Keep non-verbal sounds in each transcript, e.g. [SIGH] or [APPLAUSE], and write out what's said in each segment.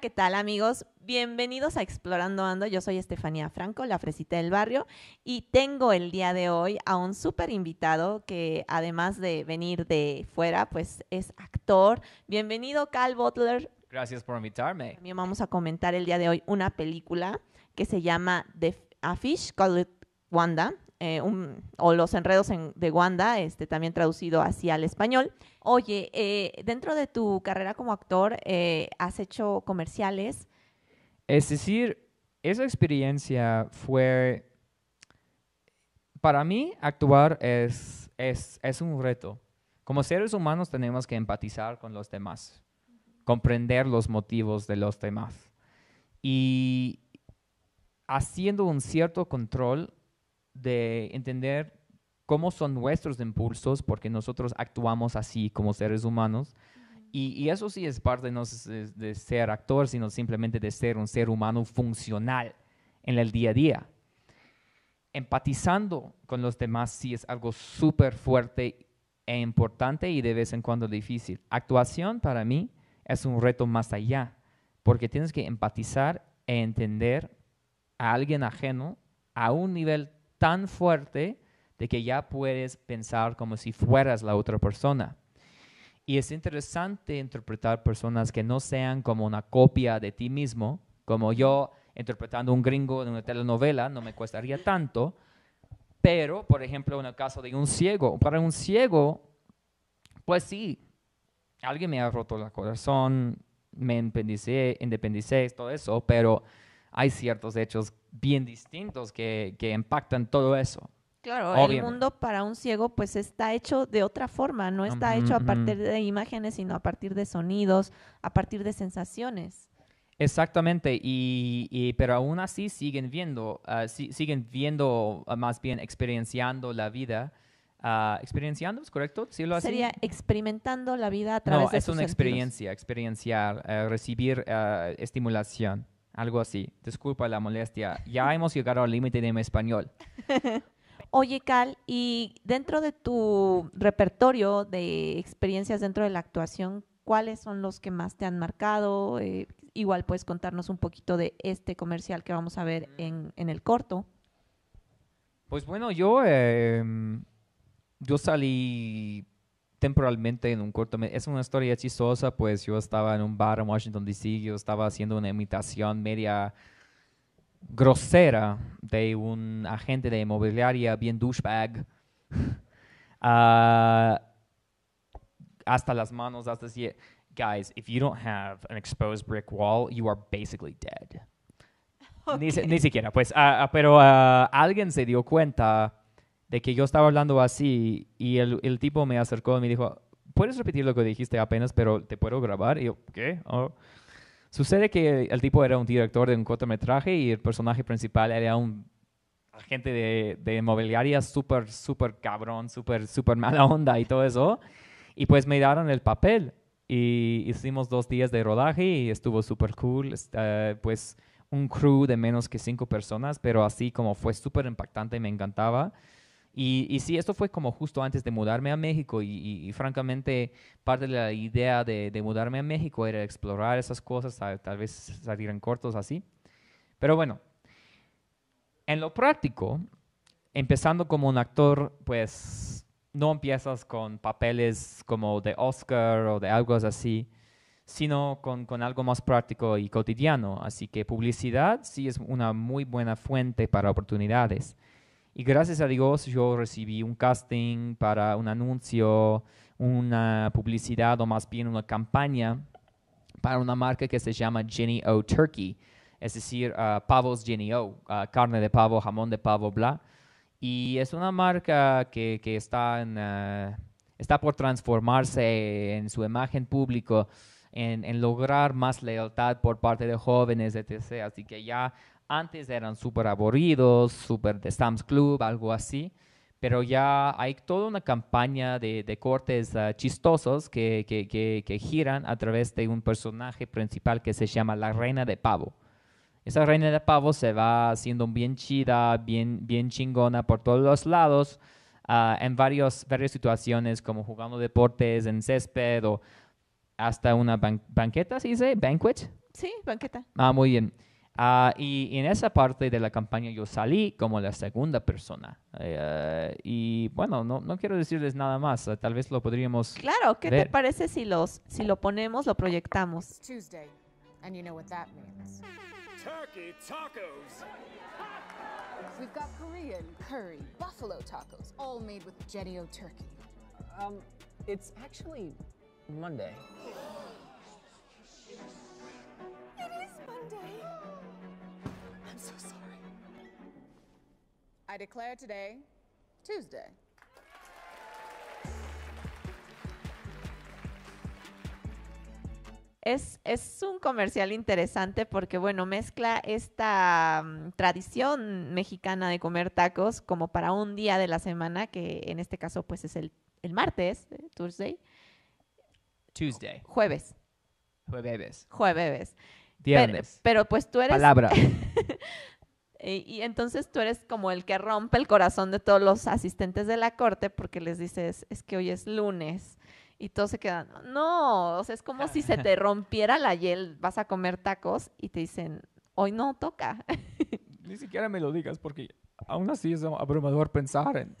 ¿qué tal amigos? Bienvenidos a Explorando Ando. Yo soy Estefanía Franco, la fresita del barrio, y tengo el día de hoy a un súper invitado que además de venir de fuera, pues es actor. Bienvenido, Cal Butler. Gracias por invitarme. También vamos a comentar el día de hoy una película que se llama The A Fish Called Wanda. Eh, o Los enredos de Wanda, este, también traducido así al español. Oye, eh, dentro de tu carrera como actor, eh, ¿has hecho comerciales? Es decir, esa experiencia fue... Para mí, actuar es, es, es un reto. Como seres humanos tenemos que empatizar con los demás, comprender los motivos de los demás. Y haciendo un cierto control de entender cómo son nuestros impulsos, porque nosotros actuamos así como seres humanos. Y, eso sí es parte no de ser actor, sino simplemente de ser un ser humano funcional en el día a día. Empatizando con los demás sí es algo súper fuerte e importante y de vez en cuando difícil. Actuación para mí es un reto más allá, porque tienes que empatizar e entender a alguien ajeno a un nivel tan fuerte de que ya puedes pensar como si fueras la otra persona. Y es interesante interpretar personas que no sean como una copia de ti mismo, como yo interpretando un gringo en una telenovela, no me costaría tanto, pero, por ejemplo, en el caso de un ciego, para un ciego, pues sí, alguien me ha roto el corazón, me independicé, independicé, todo eso, pero hay ciertos hechos bien distintos que, impactan todo eso. Claro, el mundo para un ciego pues está hecho de otra forma, no está hecho a partir de imágenes, sino a partir de sonidos, a partir de sensaciones. Exactamente, y, pero aún así siguen viendo, ah, siguen viendo, ah, más bien experienciando la vida. Ah, ¿Experienciando es correcto? Sería experimentando la vida a través no, de No, es una experiencia, experienciar, eh, recibir estimulación. Algo así. Disculpa la molestia. Ya [LAUGHS] hemos llegado al límite de mi español. [LAUGHS] Oye, Cal, y dentro de tu repertorio de experiencias dentro de la actuación, ¿cuáles son los que más te han marcado? Eh, igual puedes contarnos un poquito de este comercial que vamos a ver mm. en, el corto. Pues bueno, yo, em, yo salí temporalmente en un corto. Es una historia chistosa, pues yo estaba en un bar en Washington, D.C., yo estaba haciendo una imitación media grosera de un agente de inmobiliaria bien douchebag. [LAUGHS] Ah, hasta las manos, hasta así. Guys, if you don't have an exposed brick wall, you are basically dead. Ni, siquiera, pues, ah, ah, pero alguien se dio cuenta de que yo estaba hablando así y el, el tipo me acercó y me dijo, ¿puedes repetir lo que dijiste apenas, pero te puedo grabar? Y yo, ¿qué? Oh. Sucede que el, tipo era un director de un cortometraje y el personaje principal era un agente de, de inmobiliaria súper, súper cabrón, súper, súper mala onda y todo eso. Y pues me dieron el papel y hicimos dos días de rodaje y estuvo súper cool. pues un crew de menos que cinco personas, pero así como fue súper impactante, me encantaba. Y, sí, esto fue como justo antes de mudarme a México y, francamente parte de la idea de, mudarme a México era explorar esas cosas, tal, vez salir en cortos así. Pero bueno, en lo práctico, empezando como un actor, pues no empiezas con papeles como de Oscar o de algo así, sino con, algo más práctico y cotidiano. Así que publicidad sí es una muy buena fuente para oportunidades. Y gracias a Dios yo recibí un casting para un anuncio, una publicidad o más bien una campaña para una marca que se llama Jenny O Turkey, es decir, ah, pavos Jenny O, ah, carne de pavo, jamón de pavo, bla. Y es una marca que, que está, en, ah, está por transformarse en su imagen público. En, en, lograr más lealtad por parte de jóvenes, etc. Así que ya antes eran súper aburridos, súper de stamps Club, algo así, pero ya hay toda una campaña de, cortes ah, chistosos que, giran a través de un personaje principal que se llama la Reina de Pavo. Esa Reina de Pavo se va haciendo bien chida, bien, bien chingona por todos los lados, ah, en varios, varias situaciones como jugando deportes en césped o hasta una banqueta, ¿sí dice? ¿Banquet? Sí, banqueta. Ah, muy bien. Ah, y, en esa parte de la campaña yo salí como la segunda persona. Eh, y bueno, no, no, quiero decirles nada más, eh, tal vez lo podríamos... Claro, ¿qué te parece si, los, si lo ponemos, lo proyectamos? tacos. curry, buffalo o es, es, un comercial interesante porque, bueno, mezcla esta mm, tradición mexicana de comer tacos como para un día de la semana, que en este caso pues es el, el martes, eh, Tuesday. Tuesday. Jueves. Jueves. Jueves. Tienes. Pero, pues tú eres... Palabra. [LAUGHS] y, entonces tú eres como el que rompe el corazón de todos los asistentes de la corte porque les dices, es que hoy es lunes. Y todos se quedan, no, o sea, es como si se [LAUGHS] te rompiera la hiel, vas a comer tacos y te dicen, hoy no toca. Ni siquiera me lo digas porque aún así es abrumador pensar en... [LAUGHS]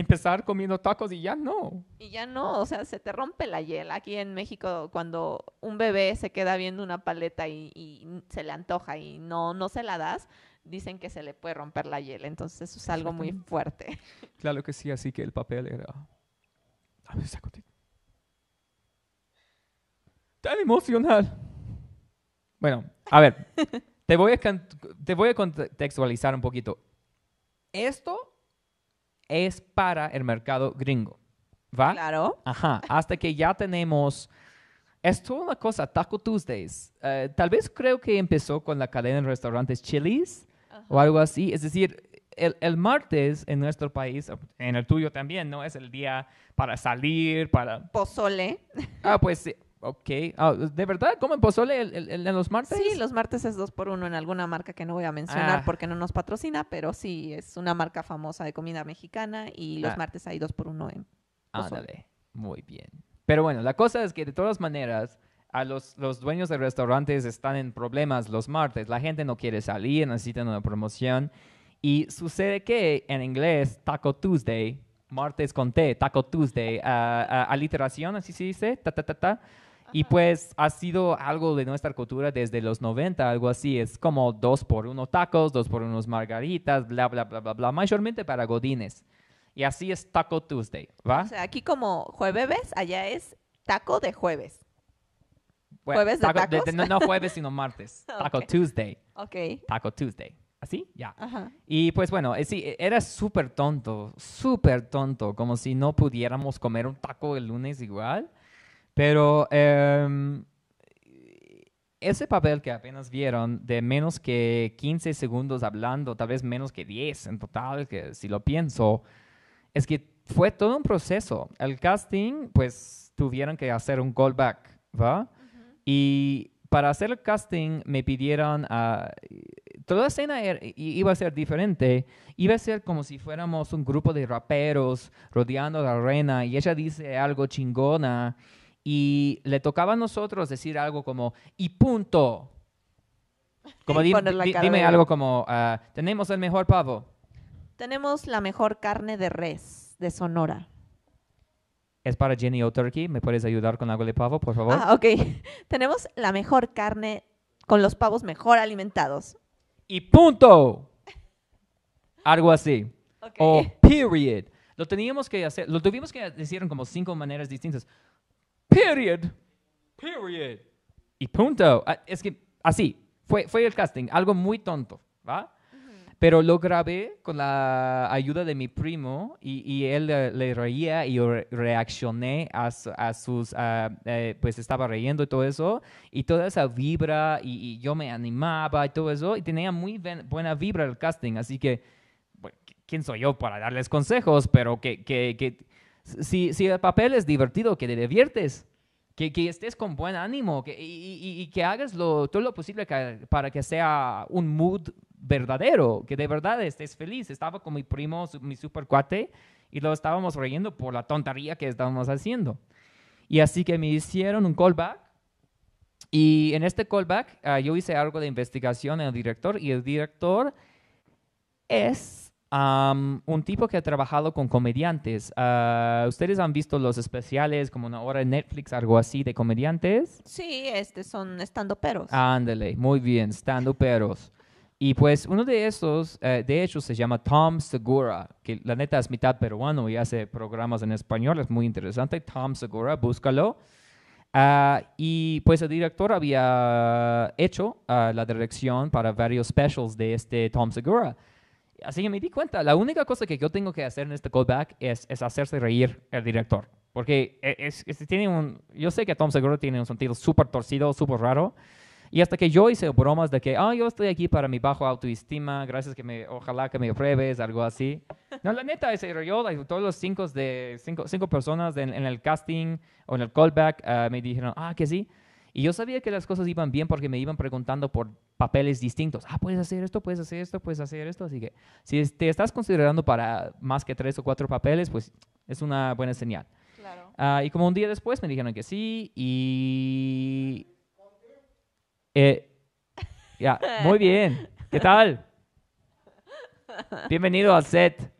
empezar comiendo tacos y ya no. Y ya no, o sea, se te rompe la hiel. Aquí en México, cuando un bebé se queda viendo una paleta y, se le antoja y no, no se la das, dicen que se le puede romper la hiel. Entonces eso es algo muy fuerte. [LAUGHS] Claro que sí, así que el papel era... sacote Tan emocional. Bueno, a ver, te [LAUGHS] voy te voy a contextualizar un poquito. Esto es para el mercado gringo. ¿Va? Claro. Ajá. Hasta que ya tenemos. Es toda una cosa, Taco Tuesdays. Eh, tal vez creo que empezó con la cadena de restaurantes Chili's o algo así. Es decir, el, el, martes en nuestro país, en el tuyo también, ¿no? Es el día para salir, para... Pozole. Ah, pues Ok. Ah, ¿De verdad comen pozole el, en los martes? Sí, los martes es dos por uno en alguna marca que no voy a mencionar ah. porque no nos patrocina, pero sí, es una marca famosa de comida mexicana y los ah. martes hay dos por uno en pozole. Muy bien. Pero bueno, la cosa es que de todas maneras, a los, los dueños de restaurantes están en problemas los martes. La gente no quiere salir, necesitan una promoción. Y sucede que en inglés, Taco Tuesday, martes con T, Taco Tuesday, aliteración, así se dice, ta, ta, ta, ta y pues ha sido algo de nuestra cultura desde los 90, algo así. Es como dos por uno tacos, dos por unos margaritas, bla, bla, bla, bla, bla. Mayormente para godines. Y así es Taco Tuesday, ¿va? O sea, aquí como jueves, allá es taco de jueves. jueves de tacos. no, jueves, [LAUGHS] sino martes. Taco Tuesday. Ok. Taco Tuesday. ¿Así? Ya. Y pues bueno, eh, sí, e, era súper tonto, súper tonto, como si no pudiéramos comer un taco el lunes igual. Pero em, ese papel que apenas vieron de menos que 15 segundos hablando, tal vez menos que 10 en total, que si lo pienso, es que fue todo un proceso. El casting, pues tuvieron que hacer un callback, ¿va? Y para hacer el casting me pidieron a... Ah, toda escena er, iba a ser diferente, iba a ser como si fuéramos un grupo de raperos rodeando a la reina y ella dice algo chingona y le tocaba a nosotros decir algo como, y punto. Como dime algo como, ah, tenemos el mejor pavo. Tenemos la mejor carne de res de Sonora. Es para Jenny O'Turkey. ¿Me puedes ayudar con algo de pavo, por favor? Ah, ok. [LAUGHS] Tenemos la mejor carne con los pavos mejor alimentados. Y punto. Algo así. O period. Lo teníamos que hacer, lo tuvimos que decir en como cinco maneras distintas. Period. Period. Y punto. Ah, es que así, fue, fue el casting, algo muy tonto, ¿va? Pero lo grabé con la ayuda de mi primo y, él le, reía y yo reaccioné a, sus, eh, pues estaba riendo y todo eso, y toda esa vibra y, yo me animaba y todo eso, y tenía muy buena vibra el casting, así que, ¿quién soy yo para darles consejos? Pero que, que si, el papel es divertido, que te diviertes, que, estés con buen ánimo que, y, que hagas todo lo posible para que sea un mood verdadero, que de verdad estés feliz. Estaba con mi primo, mi super cuate, y lo estábamos riendo por la tontería que estábamos haciendo. Y así que me hicieron un callback. Y en este callback ah, yo hice algo de investigación en el director y el director es un tipo que ha trabajado con comediantes. Ah, ¿Ustedes han visto los especiales como una hora en Netflix, algo así, de comediantes? Sí, este son estando-peros. Ándale, muy bien, estando-peros. Y pues uno de esos, eh, de hecho, se llama Tom Segura, que la neta es mitad peruano y hace programas en español, es muy interesante. Tom Segura, búscalo. Ah, y pues el director había hecho ah, la dirección para varios specials de este Tom Segura. Así que me di cuenta, la única cosa que yo tengo que hacer en este callback es, hacerse reír el director. Porque e, tiene un, yo sé que Tom Segura tiene un sentido súper torcido, súper raro. Y hasta que yo hice bromas de que, ah, yo estoy aquí para mi bajo autoestima, gracias que me, ojalá que me apruebes, algo así. No, la neta, se reíó, todos los cinco, de, cinco, personas en, el casting o en el callback ah, me dijeron, ah, que sí. Y yo sabía que las cosas iban bien porque me iban preguntando por papeles distintos. Ah, puedes hacer esto, puedes hacer esto, puedes hacer esto. Así que si te estás considerando para más que tres o cuatro papeles, pues es una buena señal. Claro. Ah, y como un día después me dijeron que sí y... Eh, ya, muy bien. ¿Qué tal? Bienvenido al set.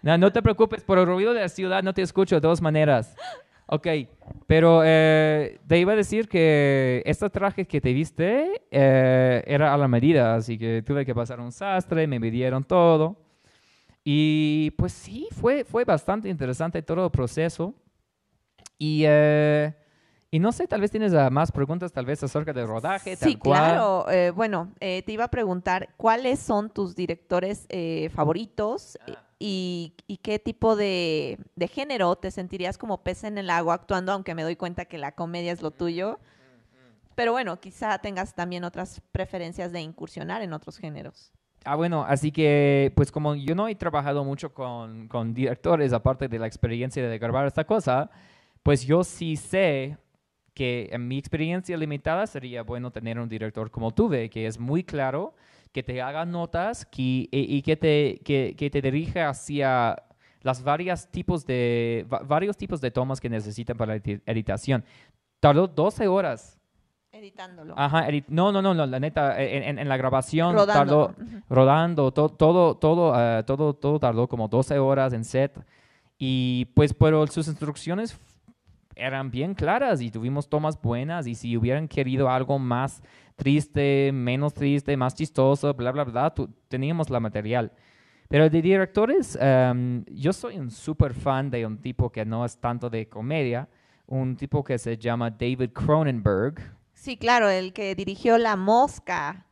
No, no te preocupes, por el ruido de la ciudad no te escucho de dos maneras. Ok, pero eh, te iba a decir que este traje que te viste eh, era a la medida, así que tuve que pasar un sastre, me midieron todo. Y pues sí, fue, fue bastante interesante todo el proceso. Y, eh, y no sé, tal vez tienes ah, más preguntas, tal vez acerca del rodaje. Sí, tal cual. claro. bueno, te iba a preguntar, ¿cuáles son tus directores favoritos? Ah y, qué tipo de, género te sentirías como pez en el agua actuando, aunque me doy cuenta que la comedia es lo tuyo. Pero bueno, quizá tengas también otras preferencias de incursionar en otros géneros. Ah, bueno, así que pues como yo no he trabajado mucho con, con directores, aparte de la experiencia de grabar esta cosa, pues yo sí sé que en mi experiencia limitada sería bueno tener un director como tuve, que es muy claro que te haga notas e, y, que, te, que, te dirija hacia las varias tipos de, varios tipos de tomas que necesitan para la editación. Tardó 12 horas. Editándolo. Ajá, no, no, no, la neta, e, en, la grabación rodando. rodando, todo, todo, ah, todo, todo tardó como 12 horas en set. Y pues, pero sus instrucciones eran bien claras y tuvimos tomas buenas y si hubieran querido algo más triste, menos triste, más chistoso, bla, bla, bla, teníamos la material. Pero de directores, em, yo soy un super fan de un tipo que no es tanto de comedia, un tipo que se llama David Cronenberg. Sí, claro, el que dirigió La Mosca.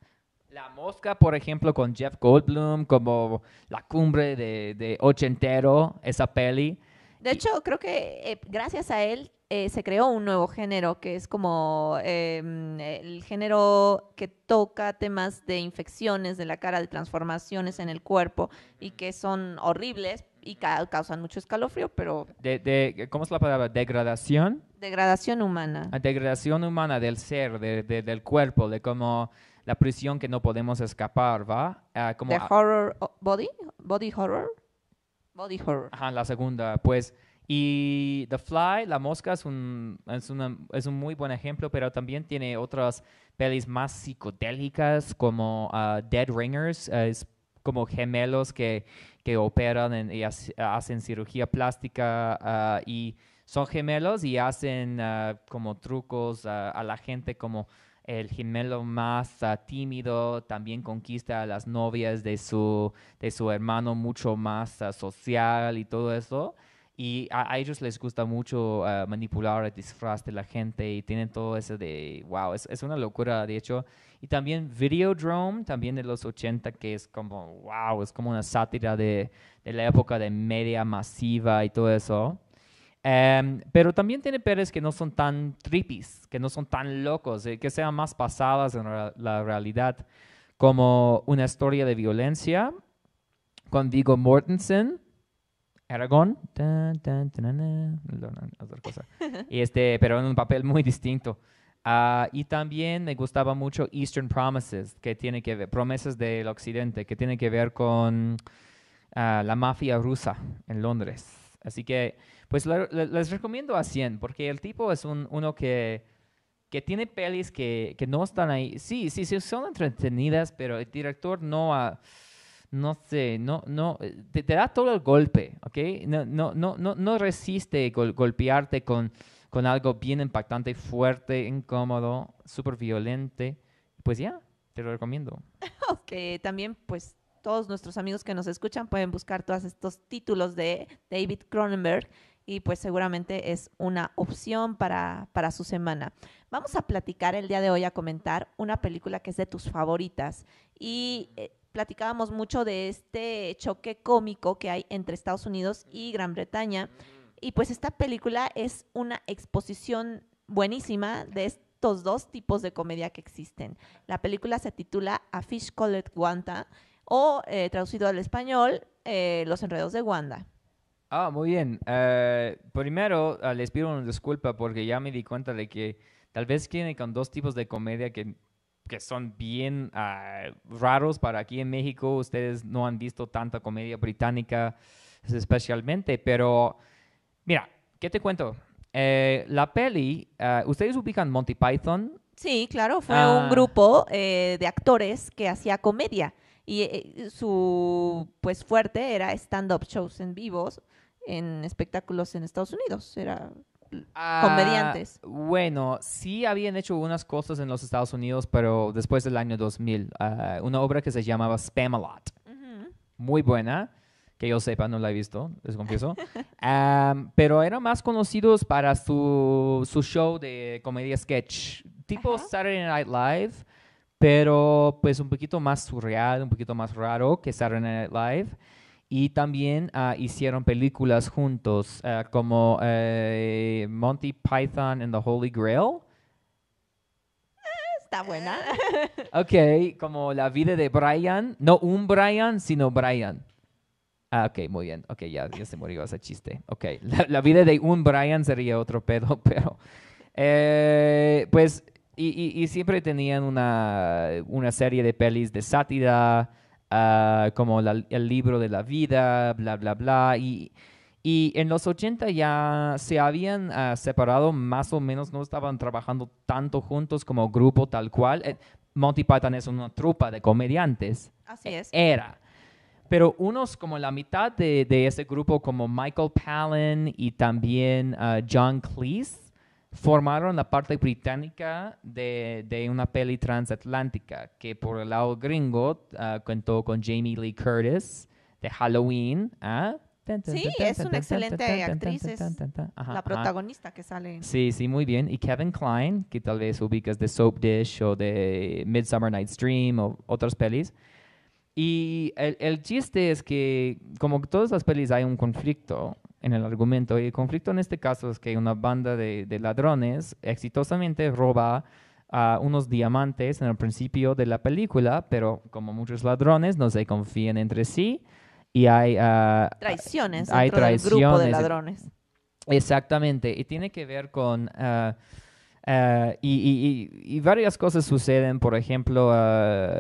La Mosca, por ejemplo, con Jeff Goldblum, como la cumbre de, de Ochentero, esa peli. De hecho, creo que eh, gracias a él eh, se creó un nuevo género, que es como em, el género que toca temas de infecciones de la cara, de transformaciones en el cuerpo, y que son horribles y causan mucho escalofrío, pero... De, ¿Cómo es la palabra? ¿Degradación? Degradación humana. Ah, degradación humana del ser, del cuerpo, de cómo la prisión que no podemos escapar, ¿va? Ah, como The horror body, body horror. Body Horror. la segunda, pues. Y The Fly, La Mosca, es un, es, una, es un muy buen ejemplo, pero también tiene otras pelis más psicodélicas como ah, Dead Ringers, eh, es como gemelos que, operan y hacen cirugía plástica ah, y son gemelos y hacen ah, como trucos a la gente como el gemelo más ah, tímido también conquista a las novias de su, hermano mucho más ah, social y todo eso. Y a, ellos les gusta mucho ah, manipular el disfraz de la gente y tienen todo eso de, wow, es, una locura, de hecho. Y también Videodrome, también de los 80, que es como, wow, es como una sátira de la época de media masiva y todo eso. Em, pero también tiene peres que no son tan trippies, que no son tan locos, eh, que sean más pasadas en la realidad, como una historia de violencia con Diego Mortensen, Aragón, y este, pero en un papel muy distinto. Ah, y también me gustaba mucho Eastern Promises, que tiene que ver, promesas del occidente, que tiene que ver con ah, la mafia rusa en Londres. Así que, pues les recomiendo a 100, porque el tipo es un, uno que, que tiene pelis que, que, no están ahí. Sí, sí, sí, son entretenidas, pero el director no... Ah, no sé, no, no, eh, te, da todo el golpe, ¿ok? No, no, no, no, resiste golpearte con, con algo bien impactante, fuerte, incómodo, súper violento. Pues ya, te lo recomiendo. [LAUGHS] Ok, también pues todos nuestros amigos que nos escuchan pueden buscar todos estos títulos de David Cronenberg y pues seguramente es una opción para, para, su semana. Vamos a platicar el día de hoy, a comentar una película que es de tus favoritas y eh, platicábamos mucho de este choque cómico que hay entre Estados Unidos y Gran Bretaña y pues esta película es una exposición buenísima de estos dos tipos de comedia que existen. La película se titula A Fish Called Guanta o eh, traducido al español, eh, Los enredos de Wanda. Ah, muy bien. Eh, primero, ah, les pido una disculpa porque ya me di cuenta de que tal vez tiene con dos tipos de comedia que, son bien ah, raros para aquí en México. Ustedes no han visto tanta comedia británica especialmente, pero mira, ¿qué te cuento? la peli, ah, ¿ustedes ubican Monty Python? Sí, claro, fue un grupo de actores que hacía comedia y eh, su pues fuerte era stand-up shows en vivos en espectáculos en Estados Unidos, era ah, comediantes. Bueno, sí habían hecho unas cosas en los Estados Unidos, pero después del año 2000, ah, una obra que se llamaba Spamalot, a muy buena. Que yo sepa, no la he visto, les confieso. [LAUGHS] pero eran más conocidos para su, show de comedia sketch, tipo Saturday Night Live, pero pues un poquito más surreal, un poquito más raro que Saturday Night Live. Y también ah, hicieron películas juntos, ah, como eh, Monty Python and the Holy Grail. Está buena. Ah. [LAUGHS] ok, como la vida de Brian. No un Brian, sino Brian. Ah, ok, muy bien. Ok, ya, se murió ese chiste. Ok, la, vida de un Brian sería otro pedo, [LAUGHS] pero... Eh, pues y, siempre tenían una, serie de pelis de sátira, ah, como el libro de la vida, bla, bla, bla. Y, en los 80 ya se habían ah, separado más o menos, no estaban trabajando tanto juntos como grupo tal cual. Eh, Monty Python es una trupa de comediantes. Así es. E, era. Pero unos como la mitad de, de ese grupo, como Michael Palin y también ah, John Cleese, formaron la parte británica de, una peli transatlántica que por el lado gringo ah, contó con Jamie Lee Curtis de Halloween. Sí, es una excelente actriz, la protagonista que sale. Sí, sí, muy bien. Y Kevin Klein, que tal vez ubicas de Soap Dish o de Midsummer Night's Dream o otras pelis. Y el, el chiste es que, como todas las pelis, hay un conflicto en el argumento. Y el conflicto en este caso es que una banda de, ladrones exitosamente roba unos diamantes en el principio de la película, pero como muchos ladrones no se confían entre sí y hay ah, traiciones. Hay traiciones. grupo de ladrones. Exactamente, y tiene que ver con... Ah, ah, y, varias cosas suceden, por ejemplo,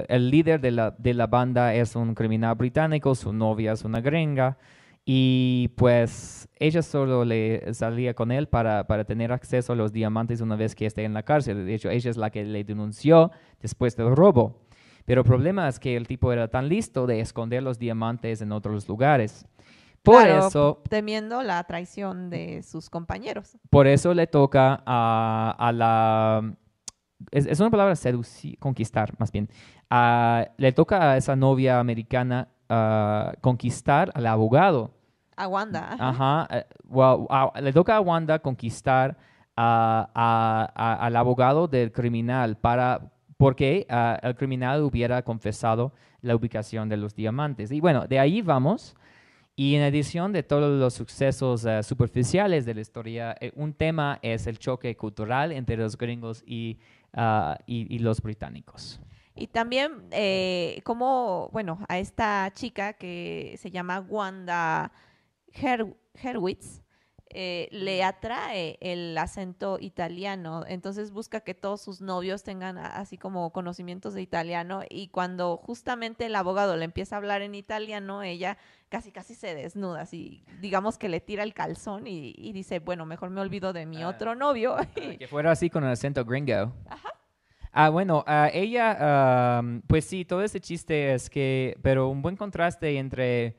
el líder de la, de la banda es un criminal británico, su novia es una gringa, y pues ella solo le salía con él para, tener acceso a los diamantes una vez que esté en la cárcel. De hecho, ella es la que le denunció después del robo. Pero el problema es que el tipo era tan listo de esconder los diamantes en otros lugares. Por eso. Temiendo la traición de sus compañeros. Por eso le toca a, la. Es, una palabra seducir, conquistar, más bien. le toca a esa novia americana conquistar al abogado. A Wanda. Eh, le toca a Wanda conquistar al abogado del criminal para porque ah, el criminal hubiera confesado la ubicación de los diamantes. Y bueno, de ahí vamos. Y en adición de todos los sucesos eh, superficiales de la historia, eh, un tema es el choque cultural entre los gringos y ah, los británicos. Y también eh, como, bueno, a esta chica que se llama Wanda Herwitz, eh, le atrae el acento italiano, entonces busca que todos sus novios tengan así como conocimientos de italiano y cuando justamente el abogado le empieza a hablar en italiano, ella casi casi se desnuda, así digamos que le tira el calzón y, dice, bueno, mejor me olvido de mi ah. otro novio. Ah, [LAUGHS] que fuera así con el acento gringo. Ajá, Ah, bueno, ah, ella, pues sí, todo ese chiste es que, pero un buen contraste entre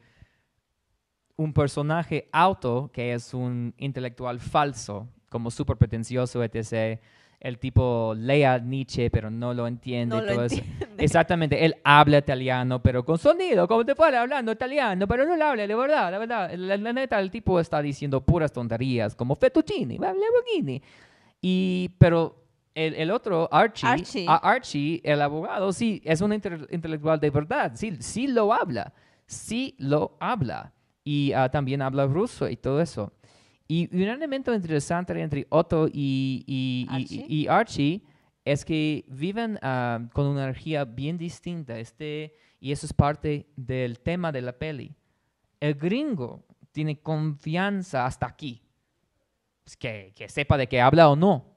un personaje auto, que es un intelectual falso, como súper pretencioso, etc. El tipo lea Nietzsche, pero no lo entiende. No Exactamente, él habla italiano, pero con sonido, como te fuera hablando italiano, pero no lo habla, de verdad, la verdad. La, neta, el tipo está diciendo puras tonterías, como fettuccini, Lamborghini. Y, pero el, otro, Archie, Archie. el abogado, sí, es un intelectual de verdad, sí, sí lo habla, sí lo habla. Y ah, también habla ruso y todo eso. Y un elemento interesante entre Otto y, y, Archie. y, Archie es que viven ah, con una energía bien distinta, este, y eso es parte del tema de la peli. El gringo tiene confianza hasta aquí, que, que sepa de qué habla o no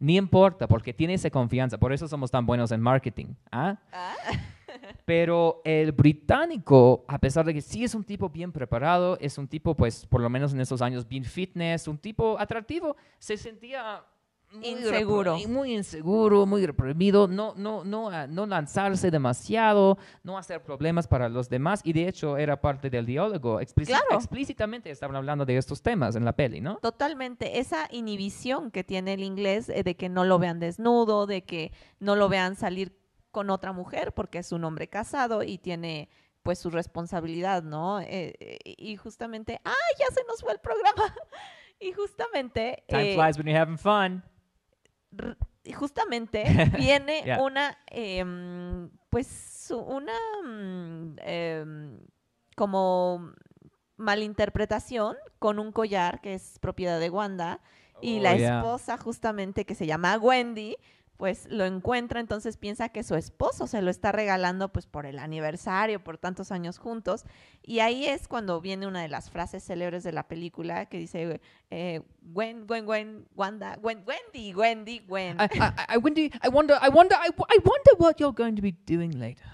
ni importa, porque tiene esa confianza. Por eso somos tan buenos en marketing. ¿ah? Ah. [LAUGHS] Pero el británico, a pesar de que sí es un tipo bien preparado, es un tipo, pues, por lo menos en esos años, bien fitness, un tipo atractivo, se sentía muy inseguro. Muy inseguro, muy reprimido, no, no, no, ah, no lanzarse demasiado, no hacer problemas para los demás. Y de hecho era parte del diálogo. Explícitamente estaban hablando de estos temas en la peli, ¿no? Totalmente. Esa inhibición que tiene el inglés eh, de que no lo vean desnudo, de que no lo vean salir con otra mujer porque es un hombre casado y tiene pues su responsabilidad, ¿no? Eh, eh, y justamente, ¡ah, ya se nos fue el programa! [LAUGHS] y justamente... Time flies when you're having fun justamente [LAUGHS] viene una, em, pues una, mm, em, como malinterpretación con un collar que es propiedad de Wanda y oh, la esposa justamente que se llama Wendy pues lo encuentra, entonces piensa que su esposo se lo está regalando pues por el aniversario, por tantos años juntos. Y ahí es cuando viene una de las frases célebres de la película que dice, eh, Gwen, Wanda, Wendy, Wendy, I, Wendy, I wonder, I wonder, I, wonder what you're going to be doing later.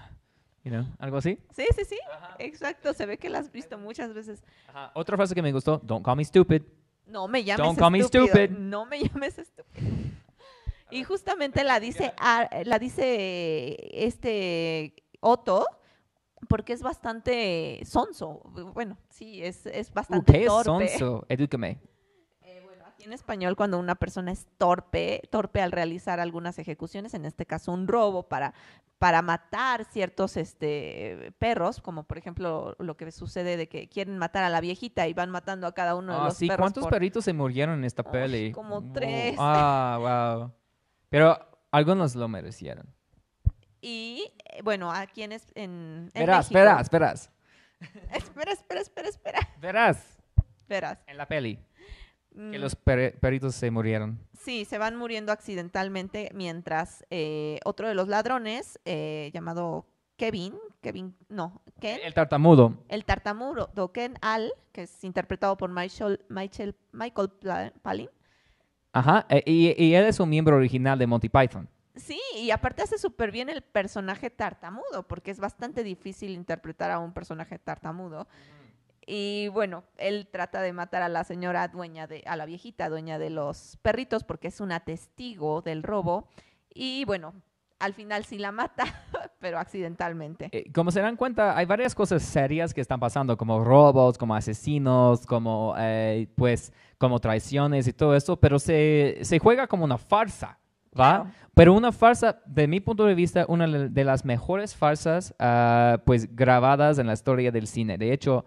You know, algo así. Sí, sí, sí. Exacto, se ve que la has visto muchas veces. Otra frase que me gustó, don't call me stupid. No me llames estúpido. stupid. No me [LAUGHS] llames estúpido. Y justamente la dice, la dice este Otto, porque es bastante sonso. Bueno, sí, es, es uh, bastante ¿Qué es sonso? Edúqueme. Eh, bueno, aquí en español, cuando una persona es torpe, torpe al realizar algunas ejecuciones, en este caso un robo para, para matar ciertos este, perros, como por ejemplo lo que sucede de que quieren matar a la viejita y van matando a cada uno de ah, los sí. perros. ¿Cuántos perritos se murieron en esta Como tres. Ah, wow. Pero algunos lo merecieron. Y eh, bueno, a quienes en. Espera, verás, [LAUGHS] espera, espera, espera, espera. Verás. Verás. En la peli. Mm. Que los peritos se murieron. Sí, se van muriendo accidentalmente mientras eh, otro de los ladrones, eh, llamado Kevin, Kevin, no, Ken. El tartamudo. El tartamudo, Ken Al, que es interpretado por Michael, Michael, Michael Palin, Ajá, eh, y, y, él es un miembro original de Monty Python. Sí, y aparte hace súper bien el personaje tartamudo, porque es bastante difícil interpretar a un personaje tartamudo. Y bueno, él trata de matar a la señora dueña de, a la viejita dueña de los perritos, porque es una testigo del robo. Y bueno, al final sí la mata, [LAUGHS] pero accidentalmente. Eh, como se dan cuenta, hay varias cosas serias que están pasando, como robos, como asesinos, como, eh, pues, como traiciones y todo eso, pero se, se juega como una farsa, ¿va? Pero una farsa, de mi punto de vista, una de las mejores farsas, ah, pues, grabadas en la historia del cine. De hecho,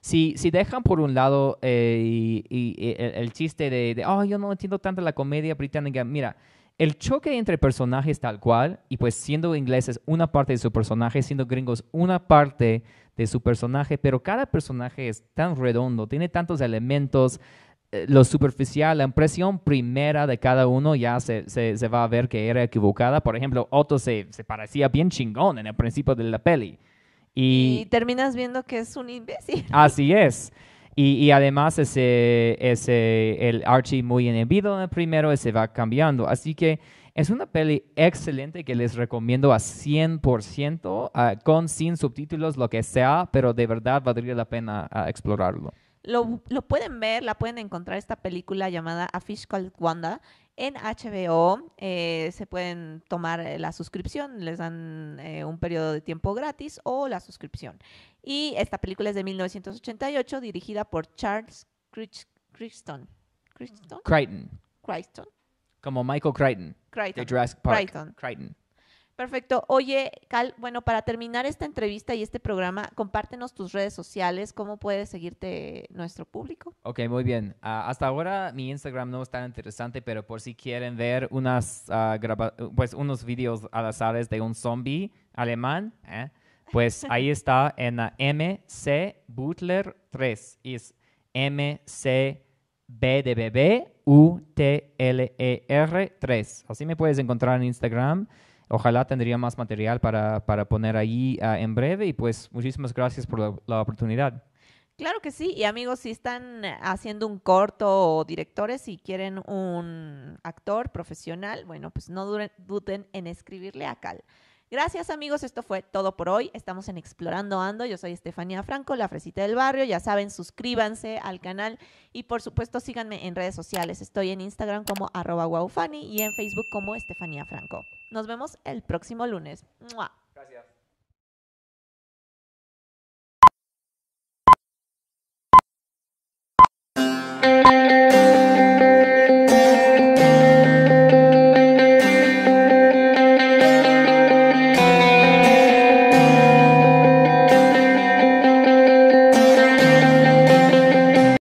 si, si, dejan por un lado eh, el, chiste de, de, oh, yo no entiendo tanto la comedia británica, mira, el choque entre personajes tal cual, y pues siendo ingleses una parte de su personaje, siendo gringos una parte de su personaje, pero cada personaje es tan redondo, tiene tantos elementos, eh, lo superficial, la impresión primera de cada uno ya se, va a ver que era equivocada. Por ejemplo, Otto se, parecía bien chingón en el principio de la peli. Y, y terminas viendo que es un imbécil. Así es. Y, además ese, ese, el Archie muy inhibido en el primero se va cambiando. Así que es una peli excelente que les recomiendo a 100%, ah, con, sin subtítulos, lo que sea, pero de verdad valdría la pena ah, explorarlo. Lo, lo, pueden ver, la pueden encontrar esta película llamada A Fish Called Wanda en HBO eh, se pueden tomar eh, la suscripción, les dan eh, un periodo de tiempo gratis o la suscripción. Y esta película es de 1988, dirigida por Charles Crichton. Crichton. Crichton. Como Michael Crichton. Crichton. De Jurassic Park. Crichton. Crichton. Perfecto. Oye, Cal, bueno, para terminar esta entrevista y este programa, compártenos tus redes sociales, cómo puede seguirte nuestro público. Ok, muy bien. Ah, hasta ahora mi Instagram no es tan interesante, pero por si quieren ver unas, ah, pues unos videos las aves de un zombie alemán, ¿eh? pues ahí [LAUGHS] está en M MC Butler 3. Es MC B U T L E R 3. Así me puedes encontrar en Instagram ojalá tendría más material para, poner ahí ah, en breve y pues muchísimas gracias por la, oportunidad. Claro que sí, y amigos, si están haciendo un corto o directores y quieren un actor profesional, bueno, pues no duden en escribirle a Cal. Gracias amigos, esto fue todo por hoy. Estamos en Explorando Ando. Yo soy Estefanía Franco, la fresita del barrio. Ya saben, suscríbanse al canal y por supuesto síganme en redes sociales. Estoy en Instagram como arroba y en Facebook como Estefanía Franco. Nos vemos el próximo lunes. ¡Mua!